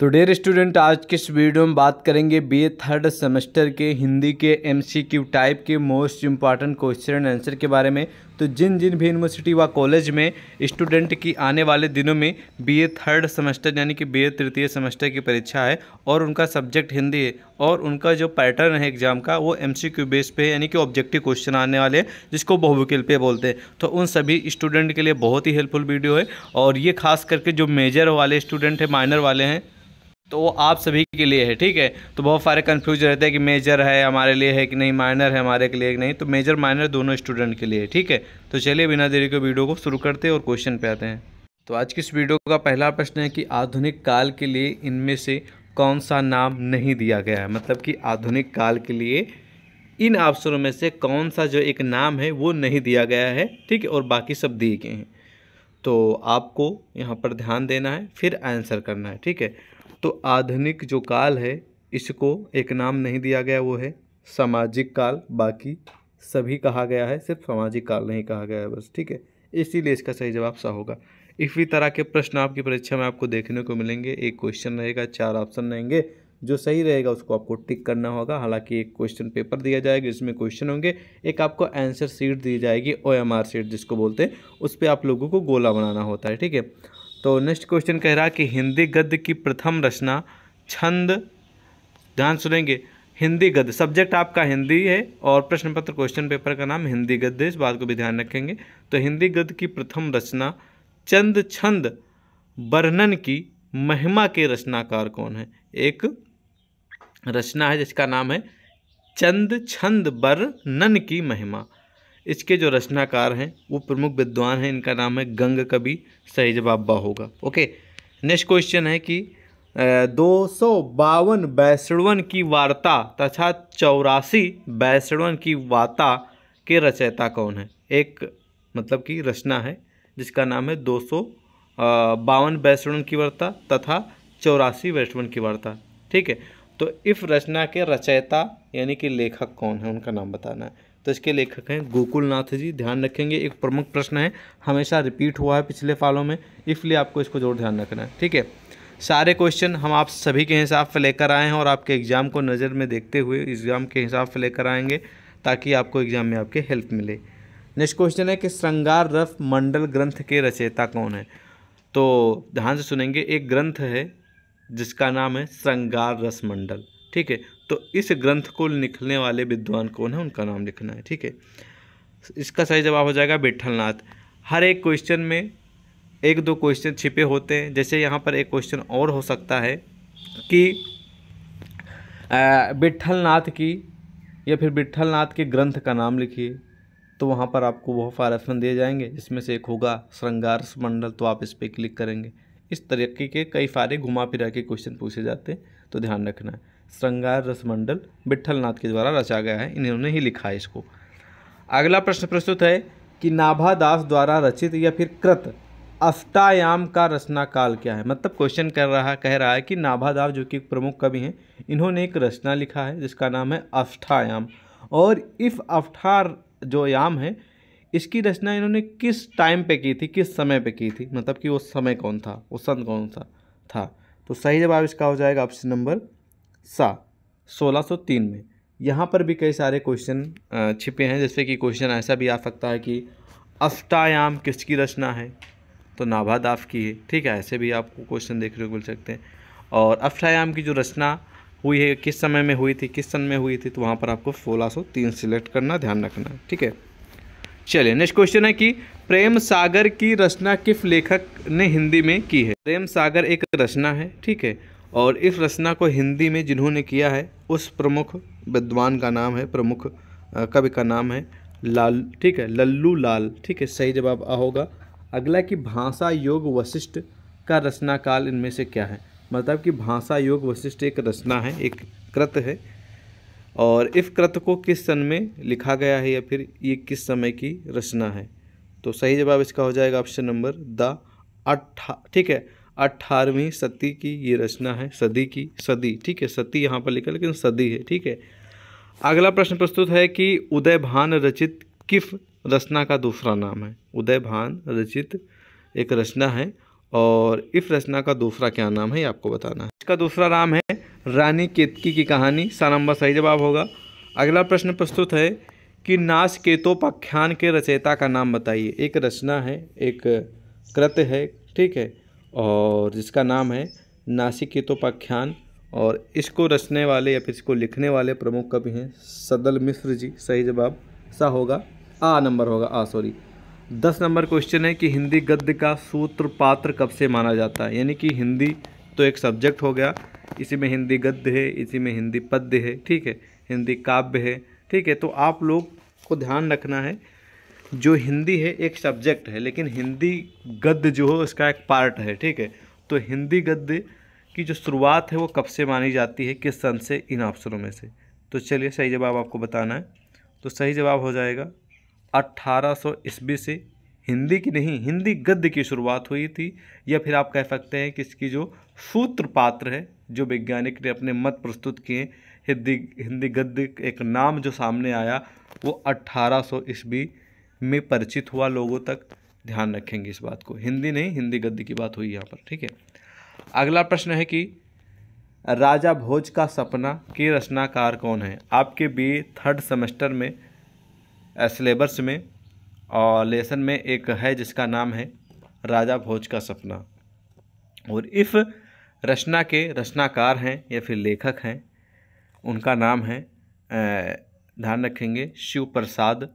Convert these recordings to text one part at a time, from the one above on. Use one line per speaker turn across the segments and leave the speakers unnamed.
तो dear student आज के इस वीडियो में बात करेंगे बी थर्ड सेमेस्टर के हिंदी के एमसीक्यू टाइप के मोस्ट इम्पॉर्टेंट क्वेश्चन आंसर के बारे में तो जिन जिन भी यूनिवर्सिटी व कॉलेज में स्टूडेंट की आने वाले दिनों में बीए थर्ड सेमेस्टर यानी कि बीए तृतीय सेमेस्टर की परीक्षा है और उनका सब्जेक्ट हिंदी है और उनका जो पैटर्न है एग्ज़ाम का वो एम सी क्यू बेस पे यानी कि ऑब्जेक्टिव क्वेश्चन आने वाले हैं जिसको बहुविकल बोलते हैं तो उन सभी स्टूडेंट के लिए बहुत ही हेल्पफुल वीडियो है और ये खास करके जो मेजर वाले स्टूडेंट हैं माइनर वाले हैं तो वो आप सभी के लिए है ठीक है तो बहुत सारे कन्फ्यूज रहते हैं कि मेजर है हमारे लिए है कि नहीं माइनर है हमारे के लिए कि नहीं तो मेजर माइनर दोनों स्टूडेंट के लिए है ठीक है तो चलिए बिना देरी के वीडियो को शुरू करते हैं और क्वेश्चन पे आते हैं तो आज की इस वीडियो का पहला प्रश्न है कि आधुनिक काल के लिए इनमें से कौन सा नाम नहीं दिया गया है मतलब कि आधुनिक काल के लिए इन अवसरों में से कौन सा जो एक नाम है वो नहीं दिया गया है ठीक है और बाकी सब दिए गए हैं तो आपको यहाँ पर ध्यान देना है फिर आंसर करना है ठीक है तो आधुनिक जो काल है इसको एक नाम नहीं दिया गया वो है सामाजिक काल बाकी सभी कहा गया है सिर्फ सामाजिक काल नहीं कहा गया है बस ठीक है इसीलिए इसका सही जवाब सा होगा इसी तरह के प्रश्न आपकी परीक्षा में आपको देखने को मिलेंगे एक क्वेश्चन रहेगा चार ऑप्शन रहेंगे जो सही रहेगा उसको आपको टिक करना होगा हालांकि एक क्वेश्चन पेपर दिया जाएगा जिसमें क्वेश्चन होंगे एक आपको आंसर सीट दी जाएगी ओ एम आर सीट जिसको बोलते हैं उस पर आप लोगों को गोला बनाना होता है ठीक है तो नेक्स्ट क्वेश्चन कह रहा कि हिंदी गद्य की प्रथम रचना छंद ध्यान सुनेंगे हिंदी गद्य सब्जेक्ट आपका हिंदी है और प्रश्न पत्र क्वेश्चन पेपर का नाम हिंदी गद्य इस बात को भी ध्यान रखेंगे तो हिंदी गद्य की प्रथम रचना चंद छंद वर्णन की महिमा के रचनाकार कौन है एक रचना है जिसका नाम है चंद छंद वर्णन की महिमा इसके जो रचनाकार हैं वो प्रमुख विद्वान हैं इनका नाम है गंग कवि सही जवाब बा होगा ओके नेक्स्ट क्वेश्चन है कि दो सौ बावन वैष्णवन की वार्ता तथा चौरासी वैष्णवन की वार्ता के रचयिता कौन है एक मतलब कि रचना है जिसका नाम है दो सौ बावन वैष्णवन की वार्ता तथा चौरासी वैष्णवन की वार्ता ठीक है तो इस रचना के रचयिता यानी कि लेखक कौन है उनका नाम बताना है तो इसके लेखक हैं गोकुल नाथ जी ध्यान रखेंगे एक प्रमुख प्रश्न है हमेशा रिपीट हुआ है पिछले सालों में इसलिए आपको इसको जरूर ध्यान रखना है ठीक है सारे क्वेश्चन हम आप सभी के हिसाब से लेकर आए हैं और आपके एग्ज़ाम को नज़र में देखते हुए एग्ज़ाम के हिसाब से लेकर आएंगे ताकि आपको एग्ज़ाम में आपके हेल्प मिले नेक्स्ट क्वेश्चन है कि श्रृंगार रस मंडल ग्रंथ के रचयिता कौन है तो ध्यान से सुनेंगे एक ग्रंथ है जिसका नाम है श्रृंगार रस मंडल ठीक है तो इस ग्रंथ को लिखने वाले विद्वान कौन है उनका नाम लिखना है ठीक है इसका सही जवाब हो जाएगा बिठल हर एक क्वेश्चन में एक दो क्वेश्चन छिपे होते हैं जैसे यहाँ पर एक क्वेश्चन और हो सकता है कि बिठल की या फिर बिठल के ग्रंथ का नाम लिखिए तो वहाँ पर आपको वह सारे दिए जाएंगे जिसमें से एक होगा श्रृंगार मंडल तो आप इस पर क्लिक करेंगे इस तरीके के कई सारे घुमा फिरा के क्वेश्चन पूछे जाते हैं तो ध्यान रखना है श्रृंगार रसमंडल विट्ठल नाथ के द्वारा रचा गया है इन्होंने ही लिखा है इसको अगला प्रश्न प्रस्तुत है कि नाभादास द्वारा रचित या फिर कृत अष्टायाम का रचना काल क्या है मतलब क्वेश्चन कर रहा कह रहा है कि नाभादास जो कि प्रमुख कवि हैं इन्होंने एक रचना लिखा है जिसका नाम है अष्टायाम और इफ अफ्ठार जो याम है इसकी रचना इन्होंने किस टाइम पे की थी किस समय पे की थी मतलब कि वो समय कौन था वो संत कौन सा था तो सही जवाब इसका हो जाएगा ऑप्शन नंबर सा 1603 में यहाँ पर भी कई सारे क्वेश्चन छिपे हैं जैसे कि क्वेश्चन ऐसा भी आ सकता है कि अष्टायाम किसकी रचना है तो नाभादाफ की है ठीक है ऐसे भी आपको क्वेश्चन देखने को मिल सकते हैं और अष्टायाम की जो रचना हुई है किस समय में हुई थी किस सन में हुई थी तो वहाँ पर आपको सोलह तीन सिलेक्ट करना ध्यान रखना ठीक है चलिए नेक्स्ट क्वेश्चन है कि प्रेम सागर की रचना किस लेखक ने हिंदी में की है प्रेम सागर एक रचना है ठीक है और इस रचना को हिंदी में जिन्होंने किया है उस प्रमुख विद्वान का नाम है प्रमुख कवि का नाम है लाल ठीक है लल्लू लाल ठीक है सही जवाब आ होगा अगला कि भाषा योग वशिष्ठ का रचना काल इनमें से क्या है मतलब कि भाषा योग वशिष्ठ एक रचना है एक कृत है और इस कृत को किस सन में लिखा गया है या फिर ये किस समय की रचना है तो सही जवाब इसका हो जाएगा ऑप्शन नंबर द अट्ठा ठीक है अट्ठारहवीं सती की ये रचना है सदी की सदी ठीक है सती यहाँ पर लिखा लेकिन सदी है ठीक है अगला प्रश्न प्रस्तुत है कि उदय भान रचित किफ रचना का दूसरा नाम है उदय भान रचित एक रचना है और इफ रचना का दूसरा क्या नाम है ये आपको बताना है इसका दूसरा नाम है रानी केतकी की कहानी सा नंबर सही जवाब होगा अगला प्रश्न प्रस्तुत है कि नाच केतोपाख्यान के रचयिता का नाम बताइए एक रचना है एक कृत्य है ठीक है और जिसका नाम है नासिक हितोपाख्यान और इसको रचने वाले या फिर इसको लिखने वाले प्रमुख कवि हैं सदल मिश्र जी सही जवाब सा होगा आ नंबर होगा आ सॉरी दस नंबर क्वेश्चन है कि हिंदी गद्य का सूत्र पात्र कब से माना जाता है यानी कि हिंदी तो एक सब्जेक्ट हो गया इसी में हिंदी गद्य है इसी में हिंदी पद्य है ठीक है हिंदी काव्य है ठीक है तो आप लोग को ध्यान रखना है जो हिंदी है एक सब्जेक्ट है लेकिन हिंदी गद्य जो हो उसका एक पार्ट है ठीक है तो हिंदी गद्य की जो शुरुआत है वो कब से मानी जाती है किस सन से इन ऑप्शनों में से तो चलिए सही जवाब आपको बताना है तो सही जवाब हो जाएगा अट्ठारह सौ ईस्वी से हिंदी की नहीं हिंदी गद्य की शुरुआत हुई थी या फिर आप कह सकते हैं कि इसकी जो सूत्र पात्र है जो वैज्ञानिक ने अपने मत प्रस्तुत किए हिंदी हिंदी गद्य एक नाम जो सामने आया वो अट्ठारह सौ ईस्वी में परिचित हुआ लोगों तक ध्यान रखेंगे इस बात को हिंदी नहीं हिंदी गद्य की बात हुई यहाँ पर ठीक है अगला प्रश्न है कि राजा भोज का सपना के रचनाकार कौन है आपके बी थर्ड सेमेस्टर में सिलेबस में और लेसन में एक है जिसका नाम है राजा भोज का सपना और इफ़ रचना के रचनाकार हैं या फिर लेखक हैं उनका नाम है ध्यान रखेंगे शिव प्रसाद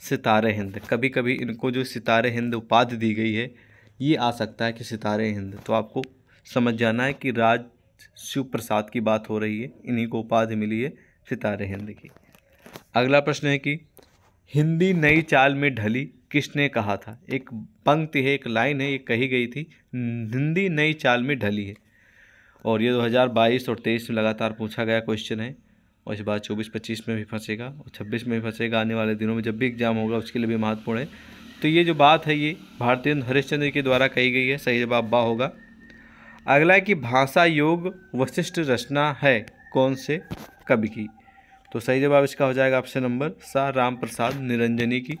सितारे हिंद कभी कभी इनको जो सितारे हिंद उपाधि दी गई है ये आ सकता है कि सितारे हिंद तो आपको समझ जाना है कि राज शिव प्रसाद की बात हो रही है इन्हीं को उपाधि मिली है सितारे हिंद की अगला प्रश्न है कि हिंदी नई चाल में ढली किसने कहा था एक पंक्ति है एक लाइन है ये कही गई थी हिंदी नई चाल में ढली है और ये 2022 और 23 में लगातार पूछा गया क्वेश्चन है और इस बाद चौबीस पच्चीस में भी फंसेगा और छब्बीस में भी फंसेगा आने वाले दिनों में जब भी एग्ज़ाम होगा उसके लिए भी महत्वपूर्ण है तो ये जो बात है ये भारतीय हरिश्चंद्र के द्वारा कही गई है सही जवाब बा होगा अगला कि भाषा योग वशिष्ठ रचना है कौन से कवि की तो सही जवाब इसका हो जाएगा ऑप्शन नंबर सा राम प्रसाद निरंजनी की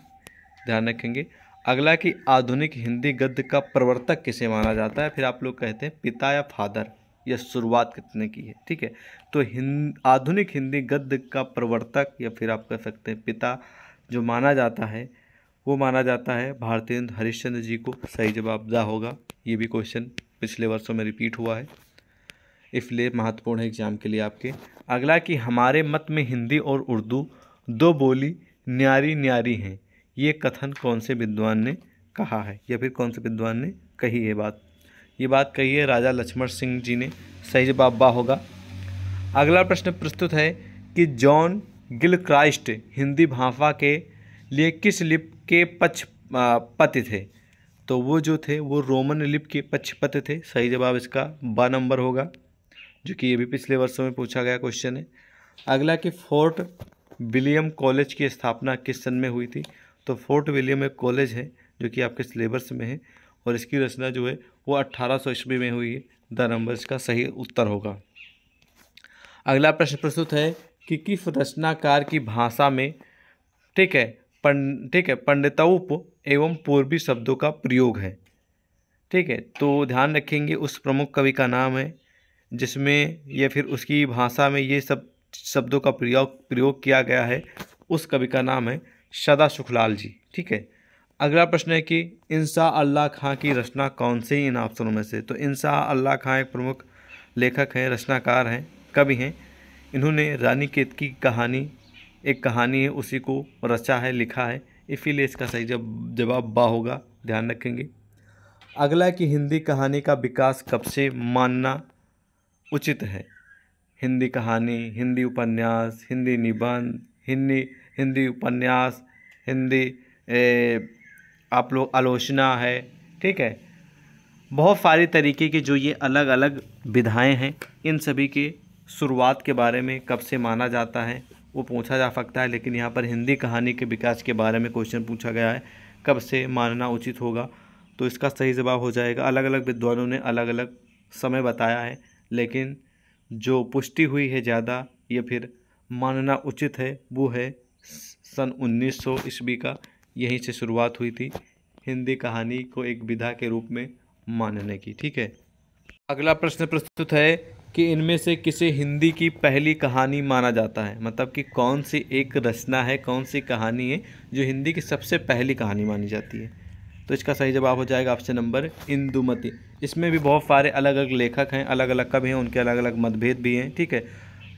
ध्यान रखेंगे अगला कि आधुनिक हिंदी गद्य का प्रवर्तक किसे माना जाता है फिर आप लोग कहते हैं पिता या फादर यह शुरुआत कितने की है ठीक है तो हिंद आधुनिक हिंदी गद्य का प्रवर्तक या फिर आप कह सकते हैं पिता जो माना जाता है वो माना जाता है भारतेंद्र हरिश्चंद्र जी को सही जवाब दा होगा ये भी क्वेश्चन पिछले वर्षों में रिपीट हुआ है इसलिए महत्वपूर्ण है एग्जाम के लिए आपके अगला कि हमारे मत में हिंदी और उर्दू दो बोली न्यारी न्यारी हैं ये कथन कौन से विद्वान ने कहा है या फिर कौन से विद्वान ने कही है बात ये बात कही है राजा लक्ष्मण सिंह जी ने सही जवाब बा होगा अगला प्रश्न प्रस्तुत है कि जॉन गिल क्राइस्ट हिंदी भाषा के लिए किस लिप के पक्ष पति थे तो वो जो थे वो रोमन लिप के पक्षपति थे सही जवाब इसका बा नंबर होगा जो कि ये भी पिछले वर्षों में पूछा गया क्वेश्चन है अगला कि फोर्ट विलियम कॉलेज की स्थापना किस सन में हुई थी तो फोर्ट विलियम एक कॉलेज है जो कि आपके सिलेबस में है और इसकी रचना जो है वो अट्ठारह सौ ईस्वी में हुई है द नंबर इसका सही उत्तर होगा अगला प्रश्न प्रस्तुत है कि किस रचनाकार की भाषा में ठीक है पंड ठीक है पंडितोप एवं पूर्वी शब्दों का प्रयोग है ठीक है तो ध्यान रखेंगे उस प्रमुख कवि का नाम है जिसमें या फिर उसकी भाषा में ये सब शब्दों का प्रयोग प्रयोग किया गया है उस कवि का नाम है सदा सुखलाल जी ठीक है अगला प्रश्न है कि इंसा अल्लाह खां की रचना कौन सी इन ऑप्शनों में से तो इंसा अल्लाह खां एक प्रमुख लेखक हैं रचनाकार हैं कवि हैं इन्होंने रानी केत की कहानी एक कहानी है उसी को रचा है लिखा है इसीलिए इसका सही जब जवाब बा होगा ध्यान रखेंगे अगला कि हिंदी कहानी का विकास कब से मानना उचित है हिंदी कहानी हिंदी उपन्यास हिंदी निबंध हिंदी हिंदी उपन्यास हिंदी आप लोग आलोचना है ठीक है बहुत सारे तरीके के जो ये अलग अलग विधाएं हैं इन सभी के शुरुआत के बारे में कब से माना जाता है वो पूछा जा सकता है लेकिन यहाँ पर हिंदी कहानी के विकास के बारे में क्वेश्चन पूछा गया है कब से मानना उचित होगा तो इसका सही जवाब हो जाएगा अलग अलग विद्वानों ने अलग अलग समय बताया है लेकिन जो पुष्टि हुई है ज़्यादा ये फिर मानना उचित है वो है सन सौ ईस्वी का यहीं से शुरुआत हुई थी हिंदी कहानी को एक विधा के रूप में मानने की ठीक है अगला प्रश्न प्रस्तुत है कि इनमें से किसे हिंदी की पहली कहानी माना जाता है मतलब कि कौन सी एक रचना है कौन सी कहानी है जो हिंदी की सबसे पहली कहानी मानी जाती है तो इसका सही जवाब हो जाएगा ऑप्शन नंबर इंदुमती इसमें भी बहुत सारे अलग अलग लेखक हैं अलग अलग कवि हैं उनके अलग अलग मतभेद भी हैं ठीक है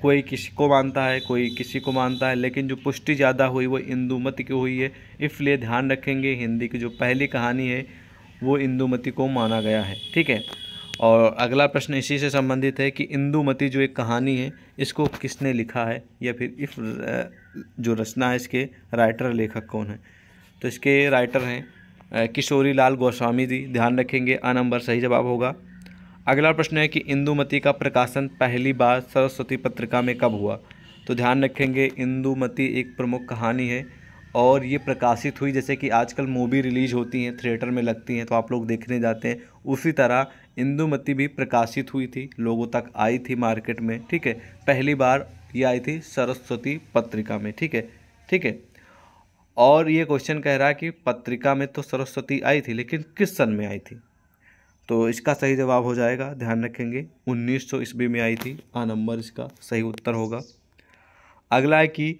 कोई किसी को मानता है कोई किसी को मानता है लेकिन जो पुष्टि ज़्यादा हुई वो इंदुमति की हुई है इसलिए ध्यान रखेंगे हिंदी की जो पहली कहानी है वो इंदुमति को माना गया है ठीक है और अगला प्रश्न इसी से संबंधित है कि इंदुमति जो एक कहानी है इसको किसने लिखा है या फिर इस जो रचना है इसके राइटर लेखक कौन है तो इसके राइटर हैं किशोरी लाल गोस्वामी जी ध्यान रखेंगे आ नंबर सही जवाब होगा अगला प्रश्न है कि इंदुमती का प्रकाशन पहली बार सरस्वती पत्रिका में कब हुआ तो ध्यान रखेंगे इंदुमती एक प्रमुख कहानी है और ये प्रकाशित हुई जैसे कि आजकल मूवी रिलीज होती हैं थिएटर में लगती हैं तो आप लोग देखने जाते हैं उसी तरह इंदुमती भी प्रकाशित हुई थी लोगों तक आई थी मार्केट में ठीक है पहली बार ये आई थी सरस्वती पत्रिका में ठीक है ठीक है और ये क्वेश्चन कह रहा है कि पत्रिका में तो सरस्वती आई थी लेकिन किस सन में आई थी तो इसका सही जवाब हो जाएगा ध्यान रखेंगे उन्नीस सौ ईस्वी में आई थी आ नंबर इसका सही उत्तर होगा अगला है कि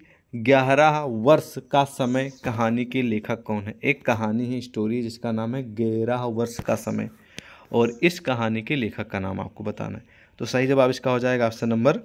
ग्यारह वर्ष का समय कहानी के लेखक कौन है एक कहानी है स्टोरी जिसका नाम है ग्यारह वर्ष का समय और इस कहानी के लेखक का नाम आपको बताना है तो सही जवाब इसका हो जाएगा ऑप्शन नंबर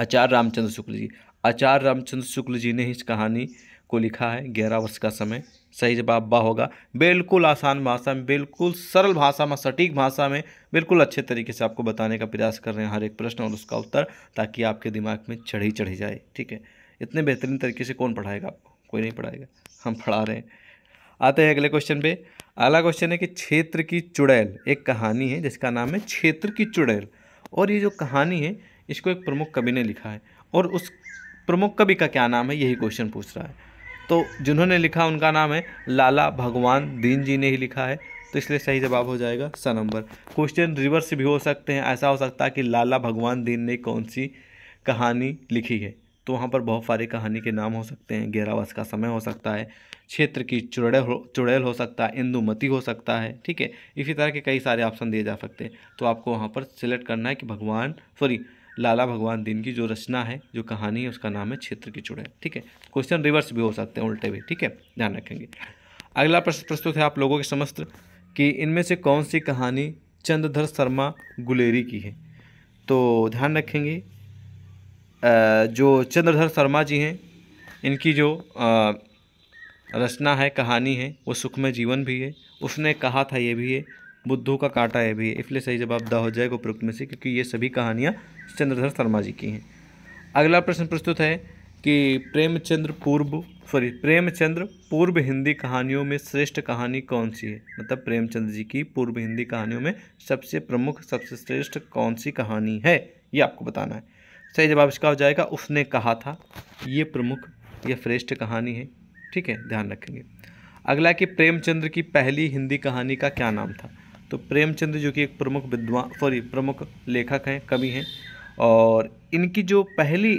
आचार्य रामचंद्र शुक्ल जी आचार्य रामचंद्र शुक्ल जी ने इस कहानी को लिखा है ग्यारह वर्ष का समय सही जवाब बा होगा बिल्कुल आसान भाषा में बिल्कुल सरल भाषा में सटीक भाषा में बिल्कुल अच्छे तरीके से आपको बताने का प्रयास कर रहे हैं हर एक प्रश्न और उसका उत्तर ताकि आपके दिमाग में चढ़ी चढ़ी जाए ठीक है इतने बेहतरीन तरीके से कौन पढ़ाएगा आपको कोई नहीं पढ़ाएगा हम पढ़ा रहे हैं आते हैं अगले क्वेश्चन पे अगला क्वेश्चन है कि क्षेत्र की चुड़ैल एक कहानी है जिसका नाम है क्षेत्र की चुड़ैल और ये जो कहानी है इसको एक प्रमुख कवि ने लिखा है और उस प्रमुख कवि का क्या नाम है यही क्वेश्चन पूछ रहा है तो जिन्होंने लिखा उनका नाम है लाला भगवान दीन जी ने ही लिखा है तो इसलिए सही जवाब हो जाएगा स नंबर क्वेश्चन रिवर्स भी हो सकते हैं ऐसा हो सकता है कि लाला भगवान दीन ने कौन सी कहानी लिखी है तो वहाँ पर बहुत सारी कहानी के नाम हो सकते हैं गेरावस वर्ष का समय हो सकता है क्षेत्र की चुड़ैल हो चुड़ैल हो सकता है इंदुमती हो सकता है ठीक है इसी तरह के कई सारे ऑप्शन दिए जा सकते हैं तो आपको वहाँ पर सिलेक्ट करना है कि भगवान सॉरी लाला भगवान दीन की जो रचना है जो कहानी है उसका नाम है क्षेत्र की चुड़ैल ठीक है क्वेश्चन रिवर्स भी हो सकते हैं उल्टे भी ठीक है ध्यान रखेंगे अगला प्रश्न प्रस्तुत है आप लोगों के समस्त कि इनमें से कौन सी कहानी चंद्रधर शर्मा गुलेरी की है तो ध्यान रखेंगे जो चंद्रधर शर्मा जी हैं इनकी जो रचना है कहानी है वो सुखमय जीवन भी है उसने कहा था ये भी है बुद्धों का काटा है भी इसलिए सही जवाब द हो जाएगा उपरोक्त में से क्योंकि ये सभी कहानियाँ चंद्रधर शर्मा जी की हैं अगला प्रश्न प्रस्तुत है कि प्रेमचंद्र पूर्व सॉरी प्रेमचंद्र पूर्व हिंदी कहानियों में श्रेष्ठ कहानी कौन सी है मतलब प्रेमचंद्र जी की पूर्व हिंदी कहानियों में सबसे प्रमुख सबसे श्रेष्ठ कौन सी कहानी है ये आपको बताना है सही जवाब इसका हो जाएगा उसने कहा था ये प्रमुख यह श्रेष्ठ कहानी है ठीक है ध्यान रखेंगे अगला कि प्रेमचंद्र की पहली हिंदी कहानी का क्या नाम था तो प्रेमचंद जो कि एक प्रमुख विद्वान सॉरी प्रमुख लेखक हैं कवि हैं और इनकी जो पहली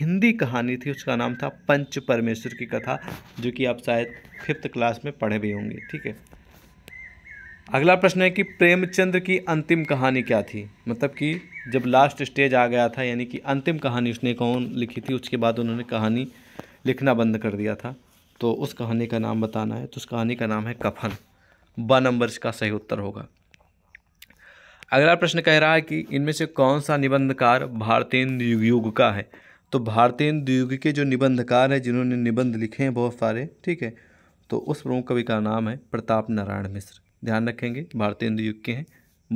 हिंदी कहानी थी उसका नाम था पंच परमेश्वर की कथा जो कि आप शायद फिफ्थ क्लास में पढ़े भी होंगे ठीक है अगला प्रश्न है कि प्रेमचंद की अंतिम कहानी क्या थी मतलब कि जब लास्ट स्टेज आ गया था यानी कि अंतिम कहानी उसने कौन लिखी थी उसके बाद उन्होंने कहानी लिखना बंद कर दिया था तो उस कहानी का नाम बताना है तो उस कहानी का नाम है कफन ब नंबर इसका सही उत्तर होगा अगला प्रश्न कह रहा है कि इनमें से कौन सा निबंधकार भारतीय युग का है तो भारतीय युग के जो निबंधकार हैं जिन्होंने निबंध लिखे हैं बहुत सारे ठीक है तो उस प्रमुख कवि का नाम है प्रताप नारायण मिश्र ध्यान रखेंगे भारतीय युग के हैं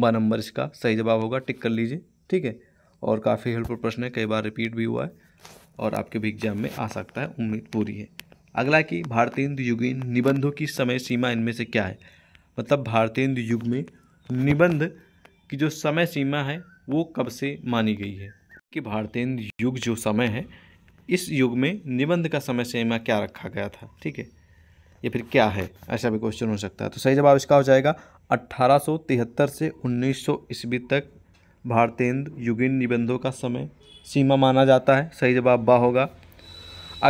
ब नंबर इसका सही जवाब होगा टिक कर लीजिए ठीक है और काफ़ी हेल्पफुल प्रश्न है कई बार रिपीट भी हुआ है और आपके भी एग्जाम में आ सकता है उम्मीद पूरी है अगला कि भारतीय युगीन निबंधों की समय सीमा इनमें से क्या है मतलब भारतीय युग में निबंध कि जो समय सीमा है वो कब से मानी गई है कि भारतेंद्र युग जो समय है इस युग में निबंध का समय सीमा क्या रखा गया था ठीक है या फिर क्या है ऐसा भी क्वेश्चन हो सकता है तो सही जवाब इसका हो जाएगा 1873 से 1900 ईस्वी तक भारतेंद्र युगिन निबंधों का समय सीमा माना जाता है सही जवाब बा होगा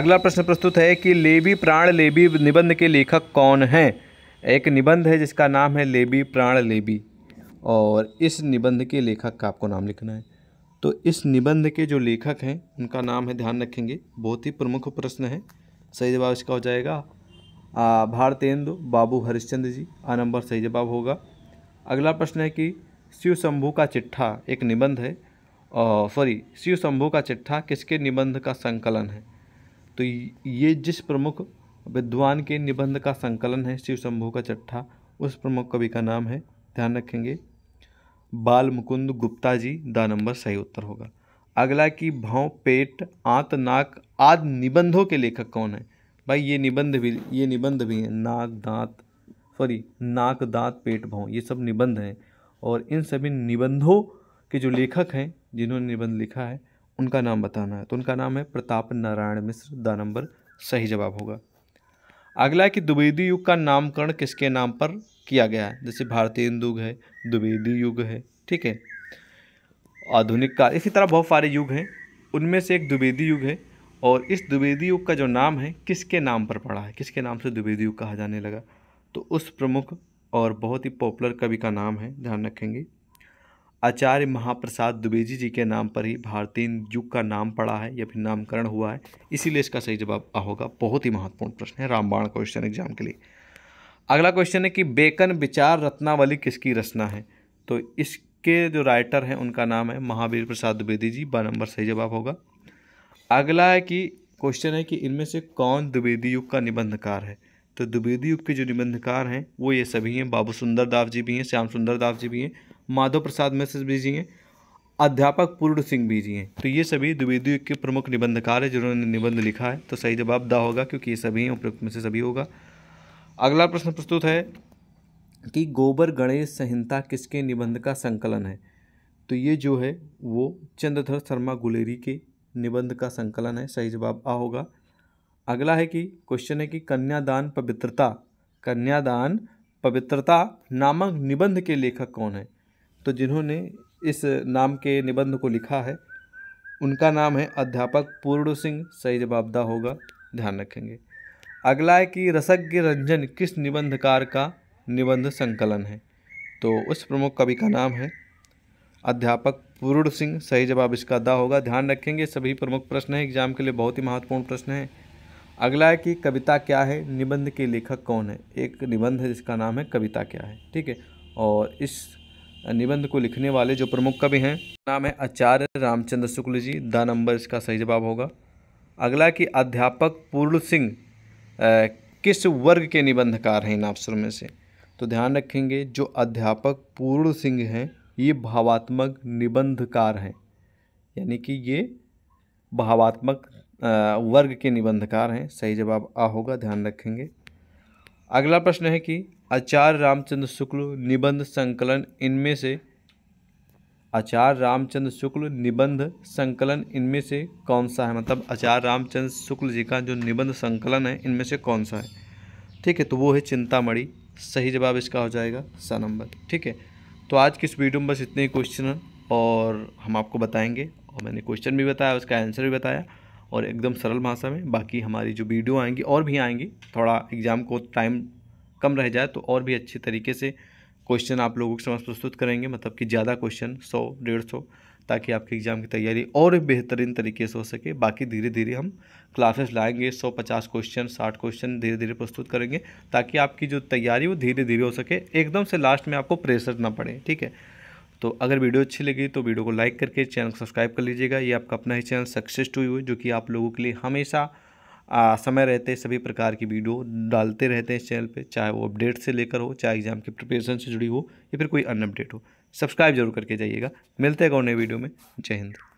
अगला प्रश्न प्रस्तुत है कि लेबी प्राण लेबी निबंध के लेखक कौन हैं एक निबंध है जिसका नाम है लेबी प्राण लेबी और इस निबंध के लेखक का आपको नाम लिखना है तो इस निबंध के जो लेखक हैं उनका नाम है ध्यान रखेंगे बहुत ही प्रमुख प्रश्न है सही जवाब इसका हो जाएगा भारतेंदु बाबू हरिश्चंद्र जी आ नंबर सही जवाब होगा अगला प्रश्न है कि शिव शंभु का चिट्ठा एक निबंध है और सॉरी शिव शंभु का चिट्ठा किसके निबंध का संकलन है तो ये जिस प्रमुख विद्वान के निबंध का संकलन है शिव शंभु का चिट्ठा उस प्रमुख कवि का नाम है ध्यान रखेंगे बाल मुकुंद गुप्ता जी द नंबर सही उत्तर होगा अगला कि भाव पेट आंत नाक आदि निबंधों के लेखक कौन है भाई ये निबंध भी ये निबंध भी हैं नाक दांत सॉरी नाक दांत पेट भाव ये सब निबंध हैं और इन सभी निबंधों के जो लेखक हैं जिन्होंने निबंध लिखा है उनका नाम बताना है तो उनका नाम है प्रताप नारायण मिश्र द नंबर सही जवाब होगा अगला कि द्विवेदी युग का नामकरण किसके नाम पर किया गया है जैसे भारतीय युग है द्विवेदी युग है ठीक है आधुनिक काल इसी तरह बहुत सारे युग हैं उनमें से एक द्विवेदी युग है और इस द्विवेदी युग का जो नाम है किसके नाम पर पड़ा है किसके नाम से द्विवेदी युग कहा जाने लगा तो उस प्रमुख और बहुत ही पॉपुलर कवि का नाम है ध्यान रखेंगे आचार्य महाप्रसाद द्विवेदी जी के नाम पर ही भारतीय युग का नाम पड़ा है या फिर नामकरण हुआ है इसीलिए इसका सही जवाब होगा बहुत ही महत्वपूर्ण प्रश्न है रामबाण क्वेश्चन एग्जाम के लिए अगला क्वेश्चन है कि बेकन विचार रत्नावली किसकी रचना है तो इसके जो राइटर हैं उनका नाम है महावीर प्रसाद द्विवेदी जी बार नंबर सही जवाब होगा अगला है कि क्वेश्चन है कि इनमें से कौन द्विवेदी युग का निबंधकार है तो द्विवेदी युग के जो निबंधकार हैं वो ये सभी हैं बाबू सुंदर दास जी भी हैं श्याम सुंदर दास जी भी हैं माधव प्रसाद मिश्र भी जी हैं अध्यापक पूर्ण सिंह भी जी हैं तो ये सभी द्विवेदी युग के प्रमुख निबंधकार हैं जिन्होंने निबंध लिखा है तो सही जवाब दा होगा क्योंकि ये सभी हैं उपयुक्त में से सभी होगा अगला प्रश्न प्रस्तुत है कि गोबर गणेश संहिता किसके निबंध का संकलन है तो ये जो है वो चंद्रधर शर्मा गुलेरी के निबंध का संकलन है सही जवाब आ होगा अगला है कि क्वेश्चन है कि कन्यादान पवित्रता कन्यादान पवित्रता नामक निबंध के लेखक कौन है तो जिन्होंने इस नाम के निबंध को लिखा है उनका नाम है अध्यापक पूर्ण सिंह सही जवाब दा होगा ध्यान रखेंगे अगला है कि रसज्ञ रंजन किस निबंधकार का निबंध संकलन है तो उस प्रमुख कवि का नाम है अध्यापक पूर्ण सिंह सही जवाब इसका दा होगा ध्यान रखेंगे सभी प्रमुख प्रश्न हैं एग्जाम के लिए बहुत ही महत्वपूर्ण प्रश्न है अगला है कि कविता क्या है निबंध के लेखक कौन है एक निबंध है जिसका नाम है कविता क्या है ठीक है और इस निबंध को लिखने वाले जो प्रमुख कवि हैं नाम है आचार्य रामचंद्र शुक्ल जी द नंबर इसका सही जवाब होगा अगला कि अध्यापक पूर्ण सिंह किस वर्ग के निबंधकार हैं इन अवसरों में से तो ध्यान रखेंगे जो अध्यापक पूर्ण सिंह हैं ये भावात्मक निबंधकार हैं यानी कि ये भावात्मक वर्ग के निबंधकार हैं सही जवाब आ होगा ध्यान रखेंगे अगला प्रश्न है कि आचार्य रामचंद्र शुक्ल निबंध संकलन इनमें से आचार्य रामचंद्र शुक्ल निबंध संकलन इनमें से कौन सा है मतलब आचार्य रामचंद्र शुक्ल जी का जो निबंध संकलन है इनमें से कौन सा है ठीक है तो वो है चिंतामणि सही जवाब इसका हो जाएगा सा नंबर ठीक है तो आज की इस वीडियो में बस इतने ही क्वेश्चन हैं और हम आपको बताएंगे और मैंने क्वेश्चन भी बताया उसका आंसर भी बताया और एकदम सरल भाषा में बाकी हमारी जो वीडियो आएंगी और भी आएंगी थोड़ा एग्ज़ाम को टाइम कम रह जाए तो और भी अच्छे तरीके से क्वेश्चन आप लोगों के समझ प्रस्तुत करेंगे मतलब कि ज़्यादा क्वेश्चन सौ डेढ़ सौ ताकि आपके एग्ज़ाम की तैयारी और बेहतरीन तरीके से हो सके बाकी धीरे धीरे हम क्लासेस लाएंगे सौ पचास क्वेश्चन साठ क्वेश्चन धीरे धीरे प्रस्तुत करेंगे ताकि आपकी जो तैयारी वो धीरे धीरे हो सके एकदम से लास्ट में आपको प्रेशर ना पड़े ठीक है तो अगर वीडियो अच्छी लगी तो वीडियो को लाइक करके चैनल को सब्सक्राइब कर लीजिएगा ये आपका अपना ही चैनल सक्सेस टू यू जो कि आप लोगों के लिए हमेशा आ, समय रहते सभी प्रकार की वीडियो डालते रहते हैं इस चैनल पे चाहे वो अपडेट से लेकर हो चाहे एग्जाम की प्रिपरेशन से जुड़ी हो या फिर कोई अन अपडेट हो सब्सक्राइब जरूर करके जाइएगा मिलते हैं और नए वीडियो में जय हिंद